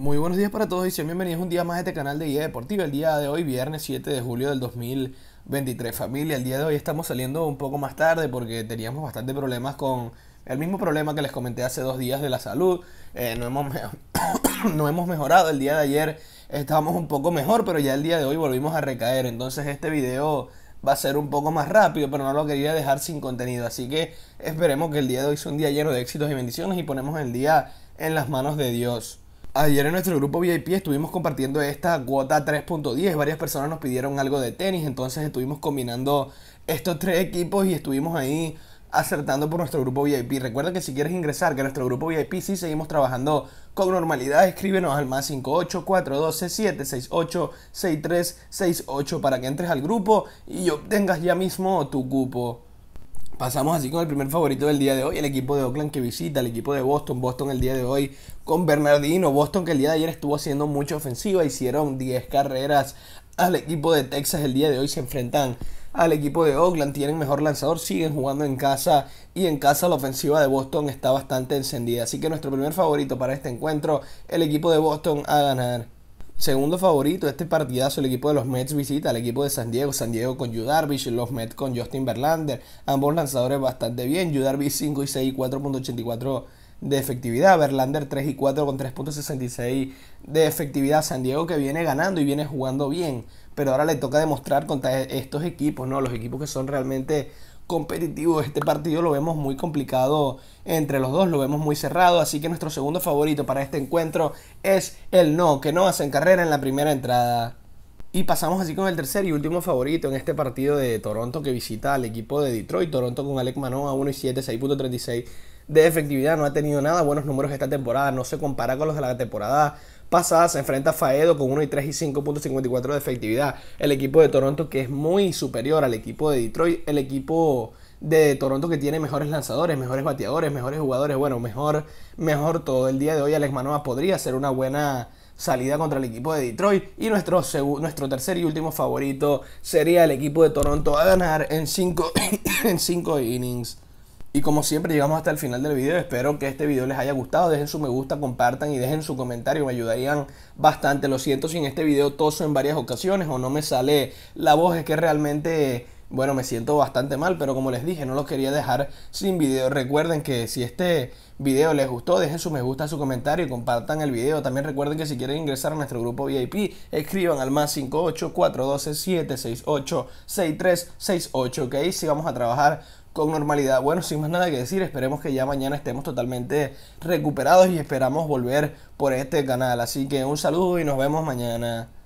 Muy buenos días para todos y sean bienvenidos un día más a este canal de Guía Deportiva. El día de hoy, viernes 7 de julio del 2023. Familia, el día de hoy estamos saliendo un poco más tarde porque teníamos bastante problemas con el mismo problema que les comenté hace dos días de la salud. Eh, no, hemos no hemos mejorado. El día de ayer estábamos un poco mejor, pero ya el día de hoy volvimos a recaer. Entonces este video va a ser un poco más rápido, pero no lo quería dejar sin contenido. Así que esperemos que el día de hoy sea un día lleno de éxitos y bendiciones y ponemos el día en las manos de Dios. Ayer en nuestro grupo VIP estuvimos compartiendo esta cuota 3.10. Varias personas nos pidieron algo de tenis, entonces estuvimos combinando estos tres equipos y estuvimos ahí acertando por nuestro grupo VIP. Recuerda que si quieres ingresar que nuestro grupo VIP sí seguimos trabajando con normalidad, escríbenos al más ocho para que entres al grupo y obtengas ya mismo tu cupo. Pasamos así con el primer favorito del día de hoy, el equipo de Oakland que visita, el equipo de Boston, Boston el día de hoy con Bernardino, Boston que el día de ayer estuvo haciendo mucha ofensiva, hicieron 10 carreras al equipo de Texas, el día de hoy se enfrentan al equipo de Oakland, tienen mejor lanzador, siguen jugando en casa y en casa la ofensiva de Boston está bastante encendida, así que nuestro primer favorito para este encuentro, el equipo de Boston a ganar. Segundo favorito, este partidazo, el equipo de los Mets visita al equipo de San Diego. San Diego con Yudarvish los Mets con Justin Verlander. Ambos lanzadores bastante bien. Darvish 5 y 6, 4.84 de efectividad. Verlander 3 y 4 con 3.66 de efectividad. San Diego que viene ganando y viene jugando bien. Pero ahora le toca demostrar contra estos equipos, ¿no? Los equipos que son realmente competitivo este partido, lo vemos muy complicado entre los dos, lo vemos muy cerrado, así que nuestro segundo favorito para este encuentro es el no, que no hacen carrera en la primera entrada. Y pasamos así con el tercer y último favorito en este partido de Toronto que visita al equipo de Detroit. Toronto con Alec a 1 y 7, 6.36 de efectividad. No ha tenido nada buenos números esta temporada. No se compara con los de la temporada pasada se enfrenta a Faedo con 1 y 3 y 5.54 de efectividad. El equipo de Toronto que es muy superior al equipo de Detroit, el equipo de Toronto que tiene mejores lanzadores, mejores bateadores, mejores jugadores, bueno, mejor, mejor todo. El día de hoy Alex Manoa podría ser una buena salida contra el equipo de Detroit. Y nuestro, nuestro tercer y último favorito sería el equipo de Toronto a ganar en 5 en cinco innings. Y como siempre llegamos hasta el final del video, espero que este video les haya gustado, dejen su me gusta, compartan y dejen su comentario, me ayudarían bastante. Lo siento si en este video toso en varias ocasiones o no me sale la voz, es que realmente bueno, me siento bastante mal, pero como les dije, no los quería dejar sin video. Recuerden que si este video les gustó, dejen su me gusta, su comentario y compartan el video. También recuerden que si quieren ingresar a nuestro grupo VIP, escriban al más 58412-768-6368, que sí vamos a trabajar con normalidad. Bueno, sin más nada que decir, esperemos que ya mañana estemos totalmente recuperados y esperamos volver por este canal. Así que un saludo y nos vemos mañana.